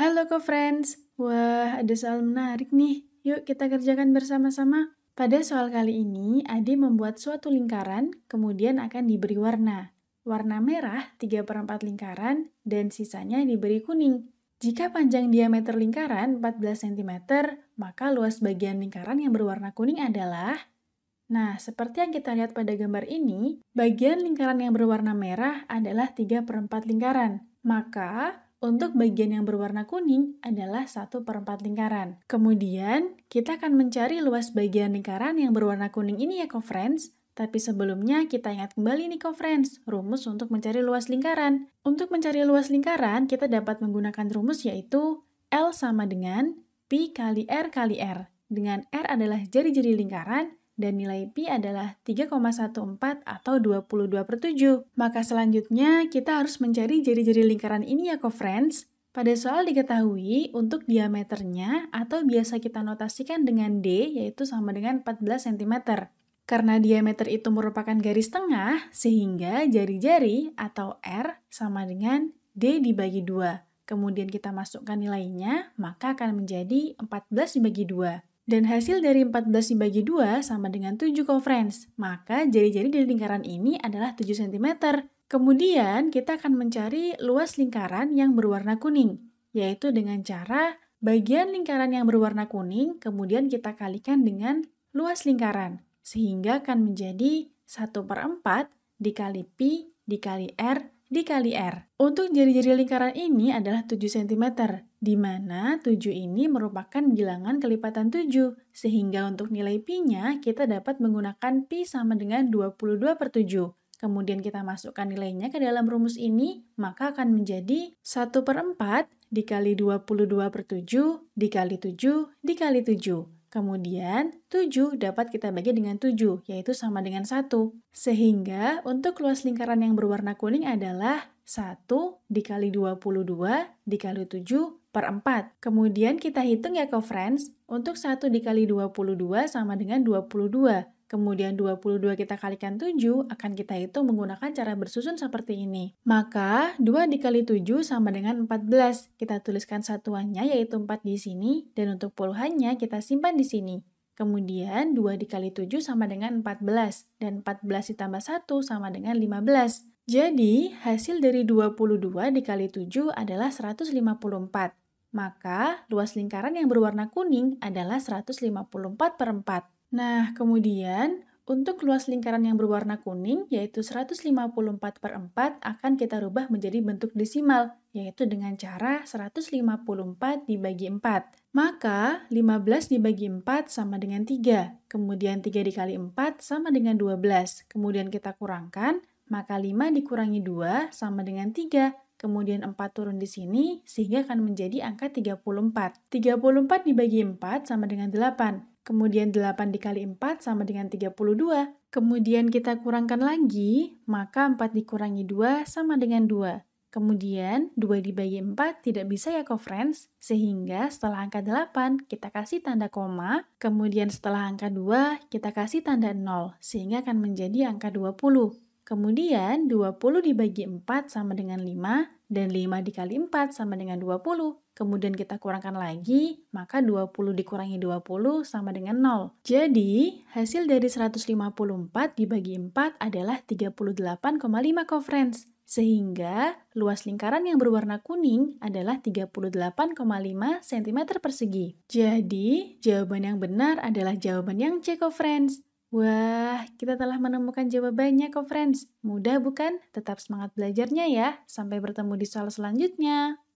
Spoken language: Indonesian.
Halo co-friends, wah ada soal menarik nih. Yuk kita kerjakan bersama-sama. Pada soal kali ini, Adi membuat suatu lingkaran, kemudian akan diberi warna. Warna merah 3 per 4 lingkaran, dan sisanya diberi kuning. Jika panjang diameter lingkaran 14 cm, maka luas bagian lingkaran yang berwarna kuning adalah Nah, seperti yang kita lihat pada gambar ini, bagian lingkaran yang berwarna merah adalah 3 per 4 lingkaran. Maka, untuk bagian yang berwarna kuning adalah 1 per 4 lingkaran. Kemudian, kita akan mencari luas bagian lingkaran yang berwarna kuning ini ya, co-friends. Tapi sebelumnya kita ingat kembali nih co-friends, rumus untuk mencari luas lingkaran. Untuk mencari luas lingkaran, kita dapat menggunakan rumus yaitu L sama dengan P kali R kali R. Dengan R adalah jari-jari lingkaran dan nilai pi adalah 3,14 atau 22 per 7. Maka selanjutnya kita harus mencari jari-jari lingkaran ini ya co-friends. Pada soal diketahui untuk diameternya atau biasa kita notasikan dengan D yaitu sama dengan 14 cm. Karena diameter itu merupakan garis tengah, sehingga jari-jari atau R sama dengan D dibagi 2. Kemudian kita masukkan nilainya, maka akan menjadi 14 dibagi 2. Dan hasil dari 14 dibagi 2 sama dengan 7 coverance, maka jari-jari dari lingkaran ini adalah 7 cm. Kemudian kita akan mencari luas lingkaran yang berwarna kuning, yaitu dengan cara bagian lingkaran yang berwarna kuning kemudian kita kalikan dengan luas lingkaran, sehingga akan menjadi 1 per 4 dikali Pi dikali R dikali R. Untuk jari-jari lingkaran ini adalah 7 cm, di mana 7 ini merupakan bilangan kelipatan 7, sehingga untuk nilai pi-nya kita dapat menggunakan pi sama dengan 22 per 7. Kemudian kita masukkan nilainya ke dalam rumus ini, maka akan menjadi 1 per 4 dikali 22 per 7 dikali 7 dikali 7. Kemudian 7 dapat kita bagi dengan 7, yaitu sama dengan 1. Sehingga untuk luas lingkaran yang berwarna kuning adalah 1 dikali 22 dikali 7 per 4. Kemudian kita hitung ya co friends, untuk 1 dikali 22 sama dengan 22. Kemudian 22 kita kalikan 7 akan kita hitung menggunakan cara bersusun seperti ini. Maka 2 dikali 7 sama dengan 14. Kita tuliskan satuannya yaitu 4 di sini dan untuk puluhannya kita simpan di sini. Kemudian 2 dikali 7 sama dengan 14 dan 14 ditambah 1 sama dengan 15. Jadi, hasil dari 22 dikali 7 adalah 154. Maka, luas lingkaran yang berwarna kuning adalah 154 per 4. Nah, kemudian untuk luas lingkaran yang berwarna kuning, yaitu 154 per 4, akan kita rubah menjadi bentuk desimal, yaitu dengan cara 154 dibagi 4. Maka, 15 dibagi 4 sama dengan 3, kemudian 3 dikali 4 sama dengan 12, kemudian kita kurangkan, maka 5 dikurangi 2 sama dengan 3, kemudian 4 turun di sini, sehingga akan menjadi angka 34. 34 dibagi 4 sama dengan 8, kemudian 8 dikali 4 sama dengan 32. Kemudian kita kurangkan lagi, maka 4 dikurangi 2 sama dengan 2. Kemudian 2 dibagi 4 tidak bisa ya co-friends, sehingga setelah angka 8 kita kasih tanda koma, kemudian setelah angka 2 kita kasih tanda 0, sehingga akan menjadi angka 20. Kemudian 20 dibagi 4 sama dengan 5 dan 5 dikali 4 sama dengan 20. Kemudian kita kurangkan lagi, maka 20 dikurangi 20 sama dengan 0. Jadi, hasil dari 154 dibagi 4 adalah 38,5 conference. Sehingga, luas lingkaran yang berwarna kuning adalah 38,5 cm persegi. Jadi, jawaban yang benar adalah jawaban yang C, friends. Wah, kita telah menemukan jawabannya kok friends. Mudah bukan? Tetap semangat belajarnya ya. Sampai bertemu di soal selanjutnya.